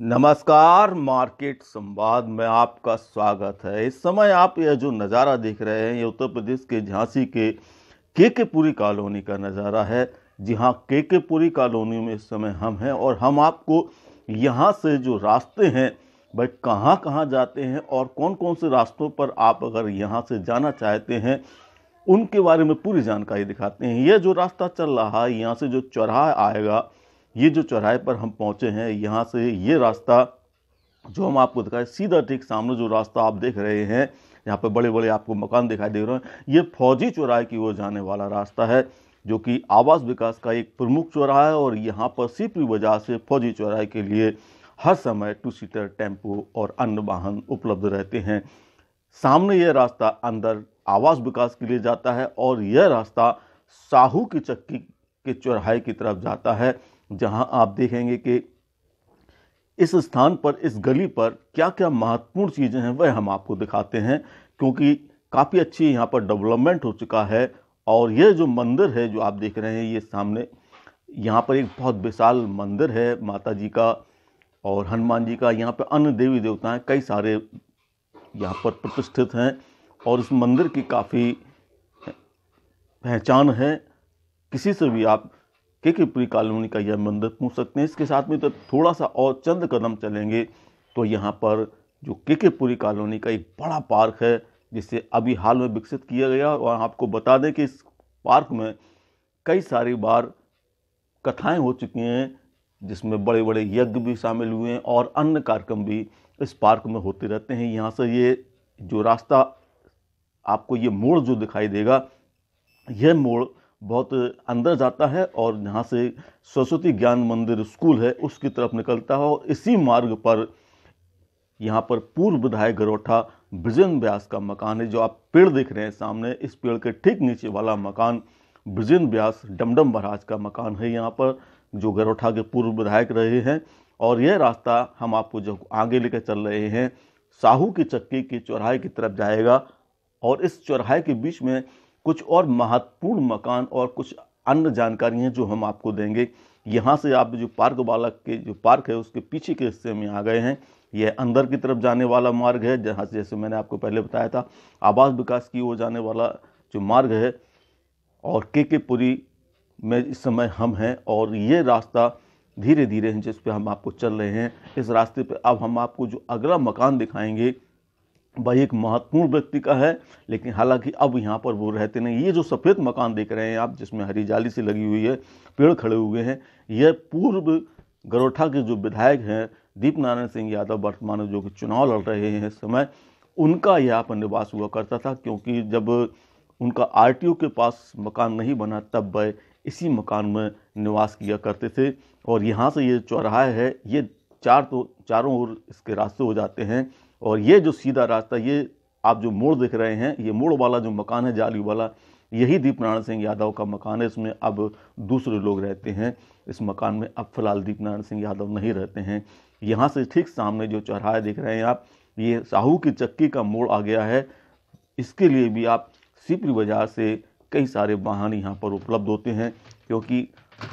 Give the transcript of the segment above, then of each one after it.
नमस्कार मार्केट संवाद में आपका स्वागत है इस समय आप यह जो नज़ारा देख रहे हैं ये उत्तर प्रदेश के झांसी के केकेपुरी कॉलोनी का नज़ारा है जी हाँ केकेपुरी कॉलोनी में इस समय हम हैं और हम आपको यहाँ से जो रास्ते हैं भाई कहाँ कहाँ जाते हैं और कौन कौन से रास्तों पर आप अगर यहाँ से जाना चाहते हैं उनके बारे में पूरी जानकारी दिखाते हैं यह जो रास्ता चल रहा है यहाँ से जो चौराहा आएगा ये जो चौराहे पर हम पहुँचे हैं यहाँ से ये रास्ता जो हम आपको दिखाए सीधा ठीक सामने जो रास्ता आप देख रहे हैं यहाँ पर बड़े बड़े आपको मकान दिखाई दे रहे हैं ये फौजी चौराहे की ओर जाने वाला रास्ता है जो कि आवास विकास का एक प्रमुख चौराहा है और यहाँ पर सीपी वजह से फौजी चौराहे के लिए हर समय टू सीटर टेम्पो और अन्य वाहन उपलब्ध रहते हैं सामने यह रास्ता अंदर आवास विकास के लिए जाता है और यह रास्ता साहू की चक्की के चौराहे की तरफ जाता है जहां आप देखेंगे कि इस स्थान पर इस गली पर क्या क्या महत्वपूर्ण चीज़ें हैं वह हम आपको दिखाते हैं क्योंकि काफ़ी अच्छी यहाँ पर डेवलपमेंट हो चुका है और यह जो मंदिर है जो आप देख रहे हैं ये सामने यहाँ पर एक बहुत विशाल मंदिर है माता जी का और हनुमान जी का यहाँ पर अन्य देवी देवताएं कई सारे यहाँ पर प्रतिष्ठित हैं और इस मंदिर की काफ़ी पहचान है किसी से भी आप के के पुरी कॉलोनी का यह मंदिर पूछ सकते हैं इसके साथ में तो थोड़ा सा और चंद कदम चलेंगे तो यहाँ पर जो के के पुरी कॉलोनी का एक बड़ा पार्क है जिसे अभी हाल में विकसित किया गया और आपको बता दें कि इस पार्क में कई सारी बार कथाएं हो चुकी हैं जिसमें बड़े बड़े यज्ञ भी शामिल हुए हैं और अन्य कार्यक्रम भी इस पार्क में होते रहते हैं यहाँ से ये जो रास्ता आपको ये मोड़ जो दिखाई देगा यह मोड़ बहुत अंदर जाता है और यहाँ से सरस्वती ज्ञान मंदिर स्कूल है उसकी तरफ निकलता है और इसी मार्ग पर यहाँ पर पूर्व विधायक गरोठा ब्रजेंद्र व्यास का मकान है जो आप पेड़ देख रहे हैं सामने इस पेड़ के ठीक नीचे वाला मकान ब्रजेंद्र व्यास डमडम महाराज का मकान है यहाँ पर जो गरोठा के पूर्व विधायक रहे हैं और यह रास्ता हम आपको जो आगे लेकर चल रहे हैं साहू की चक्की की चौराहे की तरफ जाएगा और इस चौराहे के बीच में कुछ और महत्वपूर्ण मकान और कुछ अन्य जानकारी हैं जो हम आपको देंगे यहाँ से आप जो पार्क बालक के जो पार्क है उसके पीछे के हिस्से में आ गए हैं यह अंदर की तरफ जाने वाला मार्ग है जहाँ से जैसे मैंने आपको पहले बताया था आवास विकास की ओर जाने वाला जो मार्ग है और के के पुरी में इस समय हम हैं और ये रास्ता धीरे धीरे हैं जिस पर हम आपको चल रहे हैं इस रास्ते पर अब हम आपको जो अगला मकान दिखाएंगे भाई एक महत्वपूर्ण व्यक्ति का है लेकिन हालांकि अब यहाँ पर वो रहते नहीं ये जो सफ़ेद मकान देख रहे हैं आप जिसमें हरी जाली सी लगी हुई है पेड़ खड़े हुए हैं यह पूर्व गरोठा के जो विधायक हैं दीप नारायण सिंह यादव वर्तमान में जो कि चुनाव लड़ रहे हैं इस समय उनका यहाँ पर निवास हुआ करता था क्योंकि जब उनका आर के पास मकान नहीं बना तब वह इसी मकान में निवास किया करते थे और यहाँ से ये चौराहा है ये चार तो चारों ओर इसके रास्ते हो जाते हैं और ये जो सीधा रास्ता ये आप जो मोड़ देख रहे हैं ये मोड़ वाला जो मकान है जाली वाला यही दीप नारायण सिंह यादव का मकान है इसमें अब दूसरे लोग रहते हैं इस मकान में अब फिलहाल दीपनारायण सिंह यादव नहीं रहते हैं यहाँ से ठीक सामने जो चौराहा देख रहे हैं आप ये साहू की चक्की का मोड़ आ गया है इसके लिए भी आप सीपरी बाज़ार से कई सारे वाहन यहाँ पर उपलब्ध होते हैं क्योंकि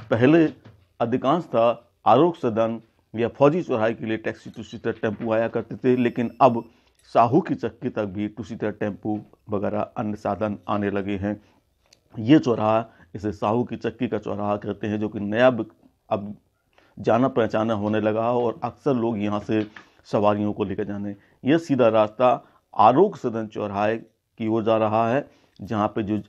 पहले अधिकांश था आरोग्य सदन या फौजी चौराहे के लिए टैक्सी टू सीटर टेम्पू आया करते थे लेकिन अब साहू की चक्की तक भी टू सीटर टेम्पू वगैरह अन्य साधन आने लगे हैं ये चौराहा इसे साहू की चक्की का चौराहा कहते हैं जो कि नया अब जाना पहचाना होने लगा और अक्सर लोग यहाँ से सवारियों को लेकर जाने यह सीधा रास्ता आरोग्य सदन चौराहे की ओर जा रहा है जहाँ पे जो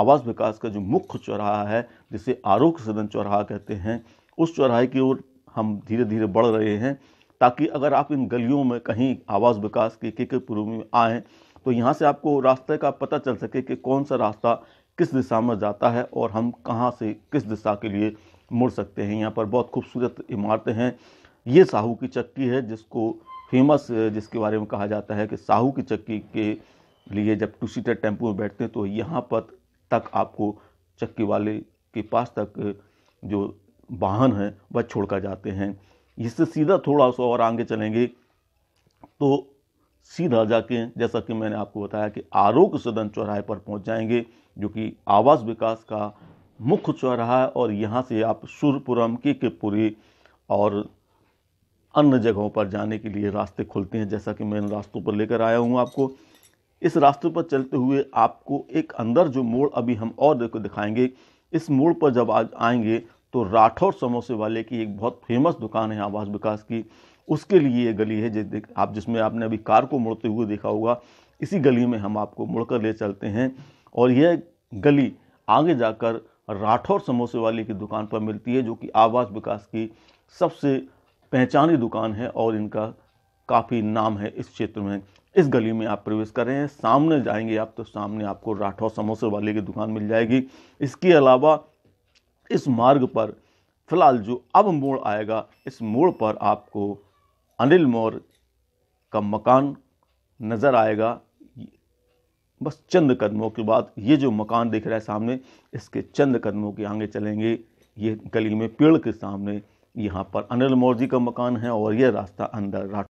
आवास विकास का जो मुख्य चौराहा है जिसे आरोग्य सदन चौराहा कहते हैं उस चौराहे की ओर हम धीरे धीरे बढ़ रहे हैं ताकि अगर आप इन गलियों में कहीं आवास विकास के के पूर्व में आएँ तो यहाँ से आपको रास्ते का पता चल सके कि कौन सा रास्ता किस दिशा में जाता है और हम कहाँ से किस दिशा के लिए मुड़ सकते हैं यहाँ पर बहुत खूबसूरत इमारतें हैं ये साहू की चक्की है जिसको फेमस जिसके बारे में कहा जाता है कि साहू की चक्की के लिए जब टू सीटर टेम्पो में बैठते हैं तो यहाँ पर तक आपको चक्की वाले के पास तक जो वाहन है वह छोड़कर जाते हैं इससे सीधा थोड़ा सा और आगे चलेंगे तो सीधा जाके जैसा कि मैंने आपको बताया कि आरोग्य सदन चौराहे पर पहुंच जाएंगे जो कि आवास विकास का मुख्य चौराहा है और यहाँ से आप सुरपुरम के पुरी और अन्य जगहों पर जाने के लिए रास्ते खुलते हैं जैसा कि मैं इन रास्तों पर लेकर आया हूँ आपको इस रास्ते पर चलते हुए आपको एक अंदर जो मोड़ अभी हम और देखो दिखाएंगे इस मोड़ पर जब आज आएंगे तो राठौर समोसे वाले की एक बहुत फेमस दुकान है आवास विकास की उसके लिए ये गली है जिस आप जिसमें आपने अभी कार को मुड़ते हुए देखा होगा इसी गली में हम आपको मुड़कर ले चलते हैं और यह गली आगे जाकर राठौर समोसे वाले की दुकान पर मिलती है जो कि आवास विकास की सबसे पहचानी दुकान है और इनका काफ़ी नाम है इस क्षेत्र में इस गली में आप प्रवेश कर रहे हैं सामने जाएंगे आप तो सामने आपको राठौर समोसे वाले की दुकान मिल जाएगी इसके अलावा इस मार्ग पर फिलहाल जो अब मोड़ आएगा इस मोड़ पर आपको अनिल मोर का मकान नज़र आएगा बस चंद कदमों के बाद ये जो मकान दिख रहा है सामने इसके चंद कदमों के आगे चलेंगे ये गली में पेड़ के सामने यहाँ पर अनिल मोर जी का मकान है और यह रास्ता अंदर